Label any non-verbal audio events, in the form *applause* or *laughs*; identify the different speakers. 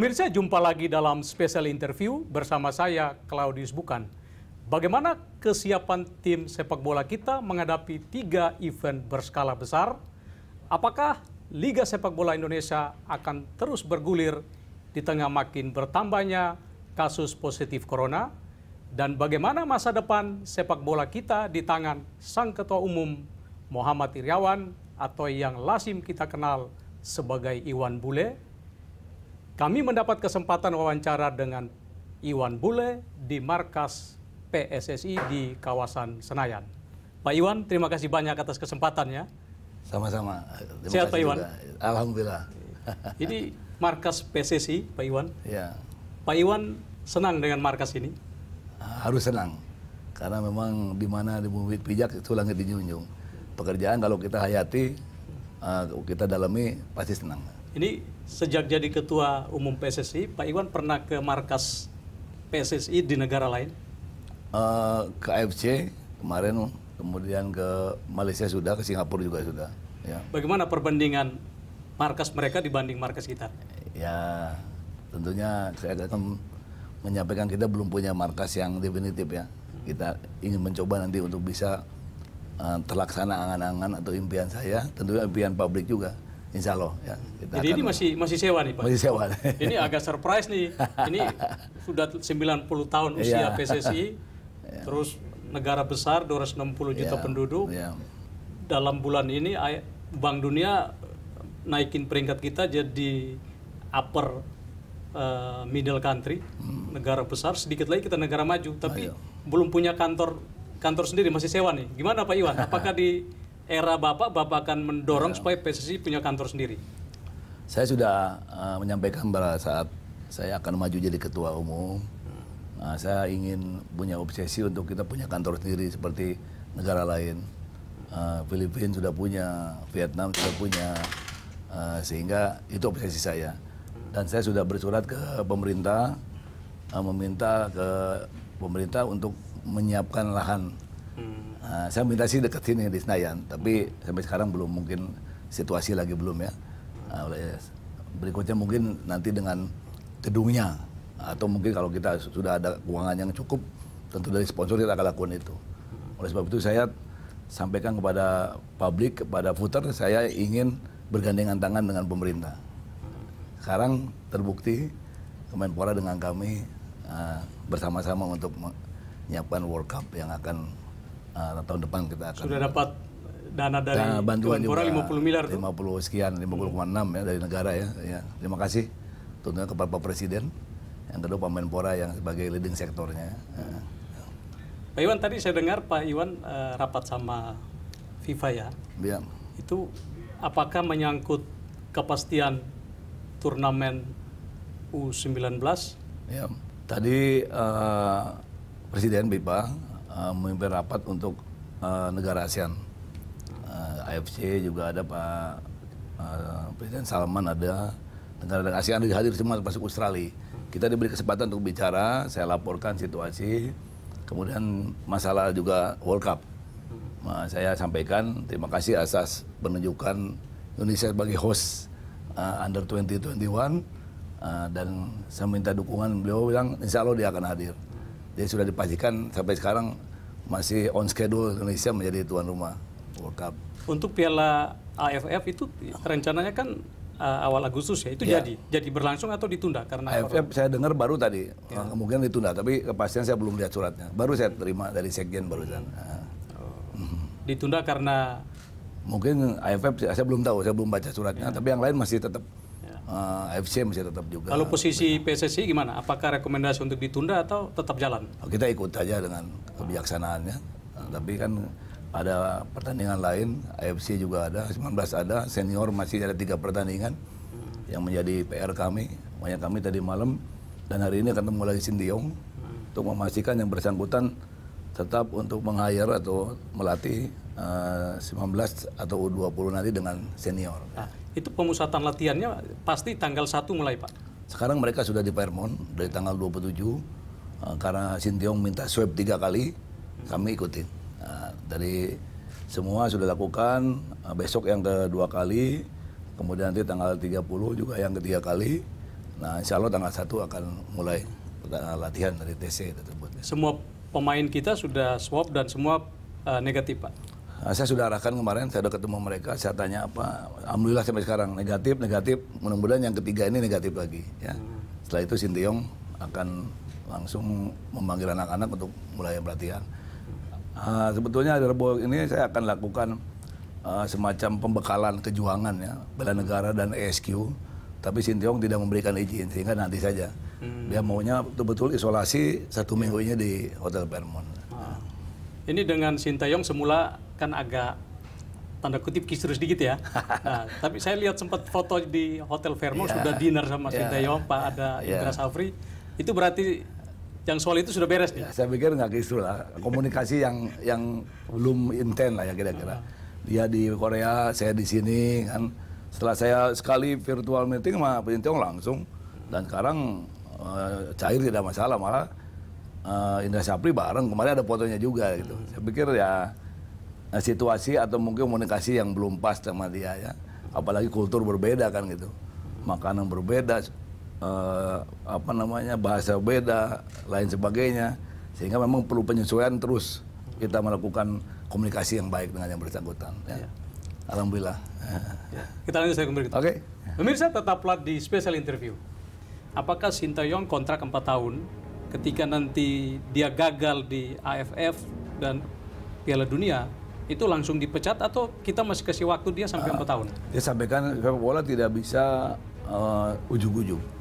Speaker 1: Pemirsa, jumpa lagi dalam spesial interview bersama saya, Claudius Bukan. Bagaimana kesiapan tim sepak bola kita menghadapi tiga event berskala besar? Apakah Liga Sepak Bola Indonesia akan terus bergulir di tengah makin bertambahnya kasus positif corona? Dan bagaimana masa depan sepak bola kita di tangan Sang Ketua Umum Muhammad Iriawan atau yang lazim kita kenal sebagai Iwan Bule? Kami mendapat kesempatan wawancara dengan Iwan Bule di markas PSSI di kawasan Senayan. Pak Iwan, terima kasih banyak atas kesempatannya.
Speaker 2: Sama-sama. Sehat Pak Iwan? Juga. Alhamdulillah.
Speaker 1: Jadi *laughs* markas PSSI, Pak Iwan. Ya. Pak Iwan senang dengan markas ini?
Speaker 2: Harus senang. Karena memang di mana di bumi pijak itu langit dijunjung. Pekerjaan kalau kita hayati, eh, kita dalami pasti senang.
Speaker 1: Ini sejak jadi ketua umum PSSI, Pak Iwan pernah ke markas PSSI di negara lain?
Speaker 2: Uh, ke AFC kemarin, kemudian ke Malaysia sudah, ke Singapura juga sudah. Ya.
Speaker 1: Bagaimana perbandingan markas mereka dibanding markas kita?
Speaker 2: Ya, tentunya saya akan menyampaikan kita belum punya markas yang definitif ya. Kita ingin mencoba nanti untuk bisa uh, terlaksana angan-angan atau impian saya, tentunya impian publik juga Insya Allah. Ya, kita Jadi akan... ini masih
Speaker 1: masih sewa nih Pak? Masih sewa. *laughs* ini agak surprise nih. Ini *laughs* sudah 90 tahun usia yeah. PSSI, yeah. terus negara besar 260 juta yeah. penduduk. Yeah. Dalam bulan ini Bank Dunia naikin peringkat kita jadi upper uh, middle country, hmm. negara besar. Sedikit lagi kita negara maju, tapi Ayo. Iya. belum punya kantor kantor sendiri masih sewa nih. Gimana Pak Iwan? *laughs* Apakah di era Bapak, Bapak akan mendorong ya. supaya PSSI punya kantor sendiri?
Speaker 2: Saya sudah uh, menyampaikan pada saat saya akan maju jadi ketua umum. Hmm. Nah, saya ingin punya obsesi untuk kita punya kantor sendiri seperti negara lain. Uh, Filipina sudah punya, Vietnam sudah punya, uh, sehingga itu obsesi saya. Dan saya sudah bersurat ke pemerintah, uh, meminta ke pemerintah untuk menyiapkan lahan Uh, saya minta sih dekat sini di Senayan, tapi sampai sekarang belum mungkin situasi lagi belum ya. Uh, berikutnya mungkin nanti dengan gedungnya atau mungkin kalau kita sudah ada keuangan yang cukup, tentu dari sponsor kita akan lakukan itu. Oleh sebab itu saya sampaikan kepada publik, kepada footer, saya ingin bergandengan tangan dengan pemerintah. Sekarang terbukti Kemenpora dengan kami uh, bersama-sama untuk menyiapkan World Cup yang akan uh, tahun depan kita akan sudah dapat
Speaker 1: dana dari dana bantuan Kemenpora 50
Speaker 2: miliar 50 tuh. sekian 50,6 ya dari negara ya. ya. Terima kasih tentunya kepada Pak Presiden yang kedua Pak Menpora yang sebagai leading sektornya. Hmm.
Speaker 1: Pak Iwan tadi saya dengar Pak Iwan uh, rapat sama FIFA ya. Iya. Itu apakah menyangkut kepastian turnamen U19?
Speaker 2: Ya. Tadi uh, Presiden BIPA Eh, memimpin rapat untuk uh, negara ASEAN. Uh, eh, AFC juga ada Pak uh, Presiden Salman ada negara-negara ASEAN hadir semua termasuk Australia. Kita diberi kesempatan untuk bicara, saya laporkan situasi, kemudian masalah juga World Cup. Nah, saya sampaikan terima kasih asas penunjukan Indonesia sebagai host uh, Under 2021 uh, dan saya minta dukungan beliau bilang Insya Allah dia akan hadir. dia sudah dipastikan sampai sekarang masih on schedule Indonesia menjadi tuan rumah
Speaker 1: World Cup. Untuk Piala AFF itu rencananya kan uh, awal Agustus ya itu ya. jadi jadi berlangsung atau ditunda karena AFF
Speaker 2: saya dengar baru tadi ya. kemungkinan ditunda tapi kepastian saya belum lihat suratnya baru saya terima dari sekjen barusan.
Speaker 1: Oh. Uh-huh. Ditunda karena
Speaker 2: mungkin AFF saya belum tahu saya belum baca suratnya ya. tapi yang lain masih tetap uh, eh, FC masih tetap juga. Kalau
Speaker 1: posisi PSSI gimana? Apakah rekomendasi untuk ditunda atau tetap jalan?
Speaker 2: Oh, kita ikut aja dengan kebijaksanaannya. Nah, tapi kan ada pertandingan lain, AFC juga ada, 19 ada, senior masih ada tiga pertandingan yang menjadi PR kami. Makanya kami tadi malam dan hari ini akan ketemu lagi Sintiong untuk memastikan yang bersangkutan tetap untuk meng atau melatih 19 eh, atau U20 nanti dengan senior.
Speaker 1: Nah, itu pemusatan latihannya pasti tanggal 1 mulai Pak? Sekarang mereka
Speaker 2: sudah di Fairmont dari tanggal 27 uh, eh, karena Sintiong minta swab tiga kali, kami ikutin. Uh, dari semua sudah lakukan, uh, besok yang kedua kali, kemudian nanti tanggal 30 juga yang ketiga kali. Nah insya Allah tanggal 1 akan mulai latihan dari TC tersebut.
Speaker 1: Semua pemain kita sudah swab dan semua uh, negatif Pak?
Speaker 2: Nah, saya sudah arahkan kemarin, saya sudah ketemu mereka, saya tanya apa, alhamdulillah sampai sekarang negatif, negatif, mudah-mudahan yang ketiga ini negatif lagi. Ya. Hmm. Setelah itu Sintiong akan langsung memanggil anak-anak untuk mulai pelatihan. Uh, sebetulnya Rebo ini saya akan lakukan uh, semacam pembekalan kejuangan ya, bela negara dan ESQ, tapi Sintiong tidak memberikan izin sehingga nanti saja. Hmm. Dia maunya betul-betul isolasi satu minggunya di Hotel Fairmont.
Speaker 1: Ini dengan Sintayong semula kan agak tanda kutip kisruh sedikit ya. *laughs* Nah, tapi saya lihat sempat foto di Hotel Fairmont yeah. sudah dinner sama yeah. Sintayong, Pak ada yeah. Indra Safri. Itu berarti yang soal itu sudah
Speaker 2: beres nih. Ya, saya pikir nggak kisru lah. Komunikasi yang yang belum intent lah ya kira-kira. Ah. Dia di Korea, saya di sini kan. Setelah saya sekali virtual meeting sama Sintayong langsung dan sekarang eh, cair tidak masalah malah uh, Indra Sapri bareng kemarin ada fotonya juga gitu. Hmm. Saya pikir ya eh, situasi atau mungkin komunikasi yang belum pas sama dia ya. Apalagi kultur berbeda kan gitu. Makanan berbeda uh, apa namanya bahasa beda lain sebagainya sehingga memang perlu penyesuaian terus kita melakukan komunikasi yang baik dengan yang bersangkutan ya. ya. Alhamdulillah. Ya.
Speaker 1: Kita lanjut saya kembali. Oke. Okay. Pemirsa tetaplah di special interview. Apakah Sintayong kontrak 4 tahun ketika nanti dia gagal di AFF dan Piala Dunia itu langsung dipecat atau kita masih kasih waktu dia sampai ah, empat uh, tahun?
Speaker 2: Ya sampaikan sepak bola tidak bisa eh, ujung-ujung. Uh,